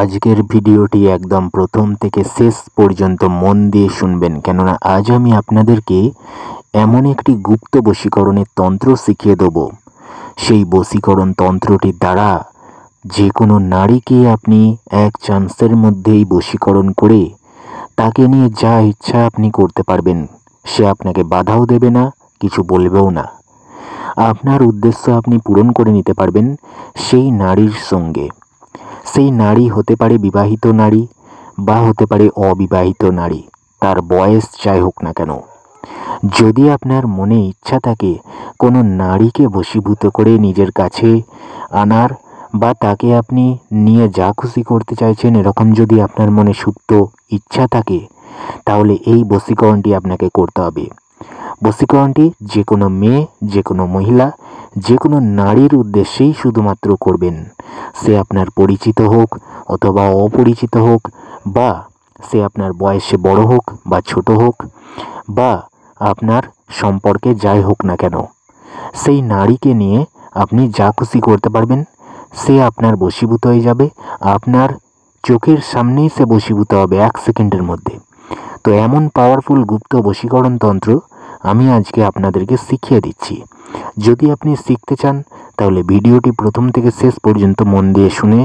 আজকের ভিডিওটি একদম প্রথম থেকে শেষ পর্যন্ত মন দিয়ে শুনবেন কেননা আজ আমি আপনাদেরকে এমন একটি গুপ্ত বশীকরণের তন্ত্র শিখিয়ে দেব সেই বশীকরণ তন্ত্রটির দ্বারা যে কোনো নারীকে আপনি এক চান্সের মধ্যেই বশীকরণ করে তাকে নিয়ে যা ইচ্ছা আপনি করতে পারবেন সে আপনাকে বাধাও দেবে না কিছু বলবেও না আপনার উদ্দেশ্য আপনি পূরণ করে নিতে পারবেন সেই নারীর সঙ্গে সেই নারী হতে পারে বিবাহিত নারী বা হতে পারে অবিবাহিত নারী তার বয়স যাই হোক না কেন যদি আপনার মনে ইচ্ছা থাকে কোনো নারীকে বশীভূত করে নিজের কাছে আনার বা তাকে আপনি নিয়ে যা খুশি করতে চাইছেন এরকম যদি আপনার মনে সুপ্ত ইচ্ছা থাকে তাহলে এই বশীকরণটি আপনাকে করতে হবে বসীকরণটি যে কোনো মেয়ে যে কোনো মহিলা যে কোনো নারীর উদ্দেশ্যেই শুধুমাত্র করবেন সে আপনার পরিচিত হোক অথবা অপরিচিত হোক বা সে আপনার বয়সে বড় হোক বা ছোট হোক বা আপনার সম্পর্কে যাই হোক না কেন সেই নারীকে নিয়ে আপনি যা খুশি করতে পারবেন সে আপনার বশীভূত হয়ে যাবে আপনার চোখের সামনেই সে বশীভূত হবে এক সেকেন্ডের মধ্যে তো এমন পাওয়ারফুল গুপ্ত বশীকরণ তন্ত্র আমি আজকে আপনাদেরকে শিখিয়ে দিচ্ছি যদি আপনি শিখতে চান তাহলে ভিডিওটি প্রথম থেকে শেষ পর্যন্ত মন দিয়ে শুনে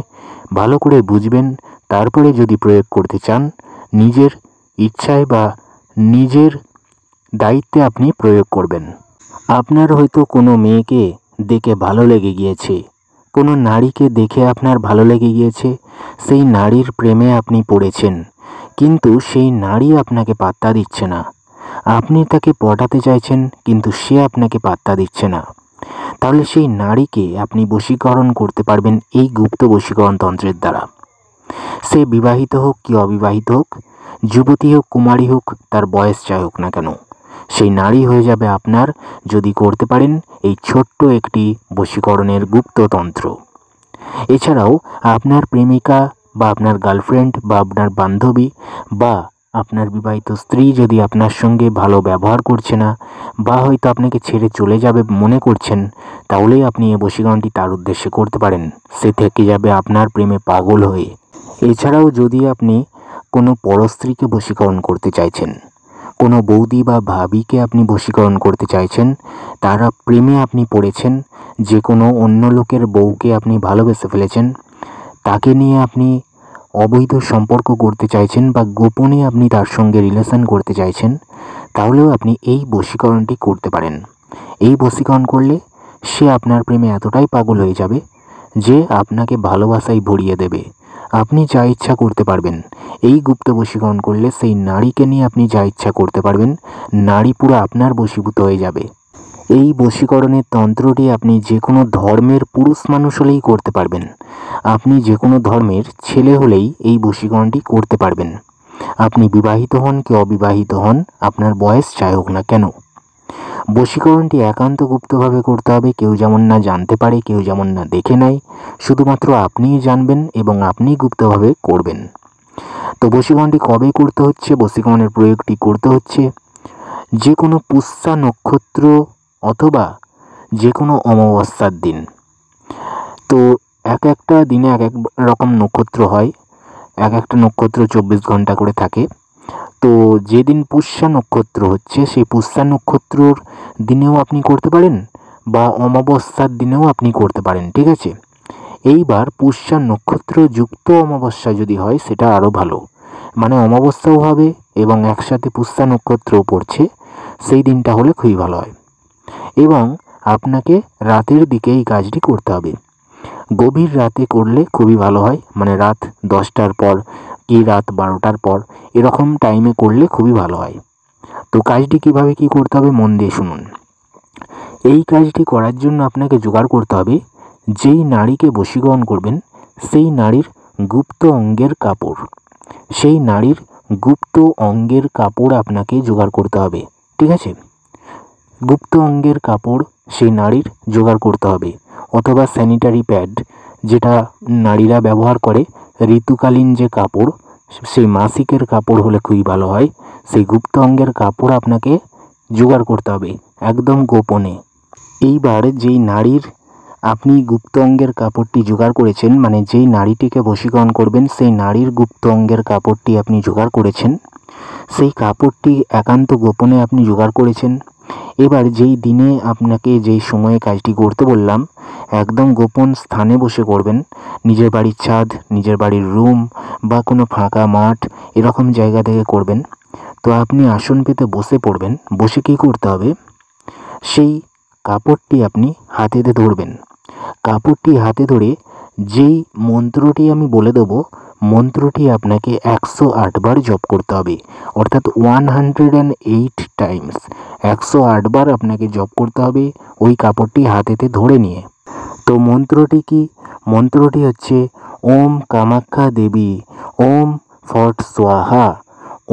ভালো করে বুঝবেন তারপরে যদি প্রয়োগ করতে চান নিজের ইচ্ছায় বা নিজের দায়িত্বে আপনি প্রয়োগ করবেন আপনার হয়তো কোনো মেয়েকে দেখে ভালো লেগে গিয়েছে কোনো নারীকে দেখে আপনার ভালো লেগে গিয়েছে সেই নারীর প্রেমে আপনি পড়েছেন কিন্তু সেই নারী আপনাকে পাত্তা দিচ্ছে না আপনি তাকে পটাতে চাইছেন কিন্তু সে আপনাকে পাত্তা দিচ্ছে না তাহলে সেই নারীকে আপনি বশীকরণ করতে পারবেন এই গুপ্ত বশীকরণ তন্ত্রের দ্বারা সে বিবাহিত হোক কি অবিবাহিত হোক যুবতী হোক কুমারী হোক তার বয়স চাই হোক না কেন সেই নারী হয়ে যাবে আপনার যদি করতে পারেন এই ছোট্ট একটি বশীকরণের গুপ্ততন্ত্র এছাড়াও আপনার প্রেমিকা বা আপনার গার্লফ্রেন্ড বা আপনার বান্ধবী বা আপনার বিবাহিত স্ত্রী যদি আপনার সঙ্গে ভালো ব্যবহার করছে না বা হয়তো আপনাকে ছেড়ে চলে যাবে মনে করছেন তাহলেই আপনি এ বশীকরণটি তার উদ্দেশ্যে করতে পারেন সে থেকে যাবে আপনার প্রেমে পাগল হয়ে এছাড়াও যদি আপনি কোনো পরস্ত্রীকে বশীকরণ করতে চাইছেন কোনো বৌদি বা ভাবিকে আপনি বশীকরণ করতে চাইছেন তারা প্রেমে আপনি পড়েছেন যে কোনো অন্য লোকের বউকে আপনি ভালোবেসে ফেলেছেন তাকে নিয়ে আপনি অবৈধ সম্পর্ক করতে চাইছেন বা গোপনে আপনি তার সঙ্গে রিলেশন করতে চাইছেন তাহলেও আপনি এই বশীকরণটি করতে পারেন এই বশীকরণ করলে সে আপনার প্রেমে এতটাই পাগল হয়ে যাবে যে আপনাকে ভালোবাসায় ভরিয়ে দেবে আপনি যা ইচ্ছা করতে পারবেন এই গুপ্ত বশীকরণ করলে সেই নারীকে নিয়ে আপনি যা ইচ্ছা করতে পারবেন নারী পুরো আপনার বশীভূত হয়ে যাবে এই বশীকরণের তন্ত্রটি আপনি যে কোনো ধর্মের পুরুষ মানুষ হলেই করতে পারবেন আপনি যে কোনো ধর্মের ছেলে হলেই এই বশীকরণটি করতে পারবেন আপনি বিবাহিত হন কি অবিবাহিত হন আপনার বয়স চাই হোক না কেন বশীকরণটি একান্ত গুপ্তভাবে করতে হবে কেউ যেমন না জানতে পারে কেউ যেমন না দেখে নেয় শুধুমাত্র আপনিই জানবেন এবং আপনি গুপ্তভাবে করবেন তো বশীকরণটি কবে করতে হচ্ছে বশীকরণের প্রয়োগটি করতে হচ্ছে যে কোনো পুষ্যা নক্ষত্র অথবা যে কোনো অমাবস্যার দিন তো এক একটা দিনে এক এক রকম নক্ষত্র হয় এক একটা নক্ষত্র চব্বিশ ঘন্টা করে থাকে তো যেদিন পুষ্যা নক্ষত্র হচ্ছে সেই পুষ্যা নক্ষত্রর দিনেও আপনি করতে পারেন বা অমাবস্যার দিনেও আপনি করতে পারেন ঠিক আছে এইবার পুষ্যা নক্ষত্র যুক্ত অমাবস্যা যদি হয় সেটা আরও ভালো মানে অমাবস্যাও হবে এবং একসাথে পুষ্যা নক্ষত্রও পড়ছে সেই দিনটা হলে খুবই ভালো হয় এবং আপনাকে রাতের দিকে এই কাজটি করতে হবে গভীর রাতে করলে খুবই ভালো হয় মানে রাত দশটার পর কি রাত বারোটার পর এরকম টাইমে করলে খুবই ভালো হয় তো কাজটি কিভাবে কি করতে হবে মন দিয়ে শুনুন এই কাজটি করার জন্য আপনাকে জোগাড় করতে হবে যেই নারীকে বশীকরণ করবেন সেই নারীর গুপ্ত অঙ্গের কাপড় সেই নারীর গুপ্ত অঙ্গের কাপড় আপনাকে জোগাড় করতে হবে ঠিক আছে গুপ্ত অঙ্গের কাপড় সেই নারীর জোগাড় করতে হবে অথবা স্যানিটারি প্যাড যেটা নারীরা ব্যবহার করে ঋতুকালীন যে কাপড় সেই মাসিকের কাপড় হলে খুবই ভালো হয় সেই গুপ্ত অঙ্গের কাপড় আপনাকে জোগাড় করতে হবে একদম গোপনে এইবার যেই নারীর আপনি গুপ্ত অঙ্গের কাপড়টি জোগাড় করেছেন মানে যেই নারীটিকে বশীকরণ করবেন সেই নারীর গুপ্ত অঙ্গের কাপড়টি আপনি জোগাড় করেছেন সেই কাপড়টি একান্ত গোপনে আপনি জোগাড় করেছেন এবার যেই দিনে আপনাকে যেই সময়ে কাজটি করতে বললাম একদম গোপন স্থানে বসে করবেন নিজের বাড়ির ছাদ নিজের বাড়ির রুম বা কোনো ফাঁকা মাঠ এরকম জায়গা থেকে করবেন তো আপনি আসন পেতে বসে পড়বেন বসে কী করতে হবে সেই কাপড়টি আপনি হাতেতে ধরবেন কাপড়টি হাতে ধরে যেই মন্ত্রটি আমি বলে দেবো মন্ত্রটি আপনাকে একশো আটবার জপ করতে হবে অর্থাৎ one hundred and eight times একশো আটবার আপনাকে জপ করতে হবে ওই কাপড়টি হাতেতে ধরে নিয়ে তো মন্ত্রটি কি মন্ত্রটি হচ্ছে ওম কামাখ্যা দেবী ওম ফট সোয়াহা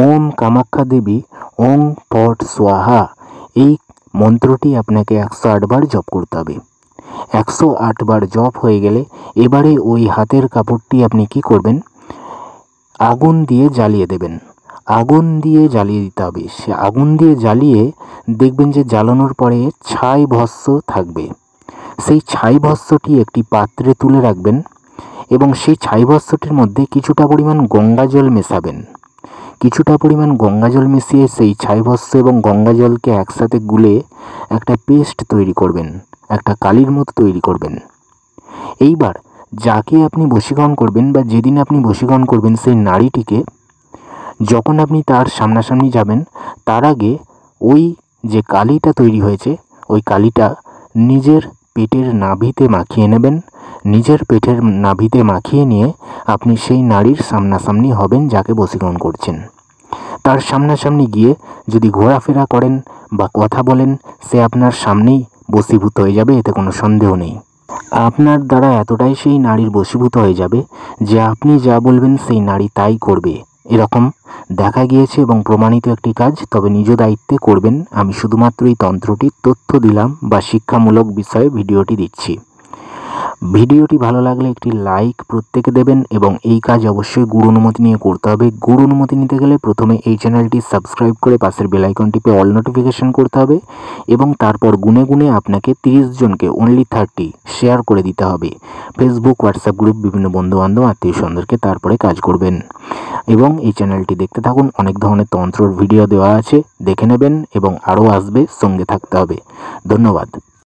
ওম কামাখ্যা দেবী ওম ফট সোয়াহা এই মন্ত্রটি আপনাকে একশো আটবার জপ করতে হবে একশো আটবার জপ হয়ে গেলে এবারে ওই হাতের কাপড়টি আপনি কি করবেন আগুন দিয়ে জ্বালিয়ে দেবেন আগুন দিয়ে জ্বালিয়ে দিতে হবে সে আগুন দিয়ে জ্বালিয়ে দেখবেন যে জ্বালানোর পরে ছাই ভস্য থাকবে সেই ছাই ভস্যটি একটি পাত্রে তুলে রাখবেন এবং সেই ছাই ভস্যটির মধ্যে কিছুটা পরিমাণ গঙ্গা জল মেশাবেন কিছুটা পরিমাণ গঙ্গা জল মিশিয়ে সেই ছাই ভস্য এবং গঙ্গা জলকে একসাথে গুলে একটা পেস্ট তৈরি করবেন একটা কালির মতো তৈরি করবেন এইবার যাকে আপনি বশীকরণ করবেন বা যেদিন আপনি বশীকরণ করবেন সেই নারীটিকে যখন আপনি তার সামনাসামনি যাবেন তার আগে ওই যে কালিটা তৈরি হয়েছে ওই কালিটা নিজের পেটের নাভিতে মাখিয়ে নেবেন নিজের পেটের নাভিতে মাখিয়ে নিয়ে আপনি সেই নারীর সামনাসামনি হবেন যাকে বশীকরণ করছেন তার সামনাসামনি গিয়ে যদি ঘোরাফেরা করেন বা কথা বলেন সে আপনার সামনেই বসীভূত হয়ে যাবে এতে কোনো সন্দেহ নেই আপনার দ্বারা এতটাই সেই নারীর বশীভূত হয়ে যাবে যে আপনি যা বলবেন সেই নারী তাই করবে এরকম দেখা গিয়েছে এবং প্রমাণিত একটি কাজ তবে নিজ দায়িত্বে করবেন আমি শুধুমাত্র এই তন্ত্রটির তথ্য দিলাম বা শিক্ষামূলক বিষয়ে ভিডিওটি দিচ্ছি ভিডিওটি ভালো লাগলে একটি লাইক প্রত্যেকে দেবেন এবং এই কাজ অবশ্যই গুরু অনুমতি নিয়ে করতে হবে গুরু অনুমতি নিতে গেলে প্রথমে এই চ্যানেলটি সাবস্ক্রাইব করে পাশের বেলাইকনটিপে অল নোটিফিকেশান করতে হবে এবং তারপর গুনে গুনে আপনাকে তিরিশ জনকে অনলি থার্টি শেয়ার করে দিতে হবে ফেসবুক হোয়াটসঅ্যাপ গ্রুপ বিভিন্ন বন্ধুবান্ধব আত্মীয় স্বজনদেরকে তারপরে কাজ করবেন এবং এই চ্যানেলটি দেখতে থাকুন অনেক ধরনের তন্ত্রর ভিডিও দেওয়া আছে দেখে নেবেন এবং আরও আসবে সঙ্গে থাকতে হবে ধন্যবাদ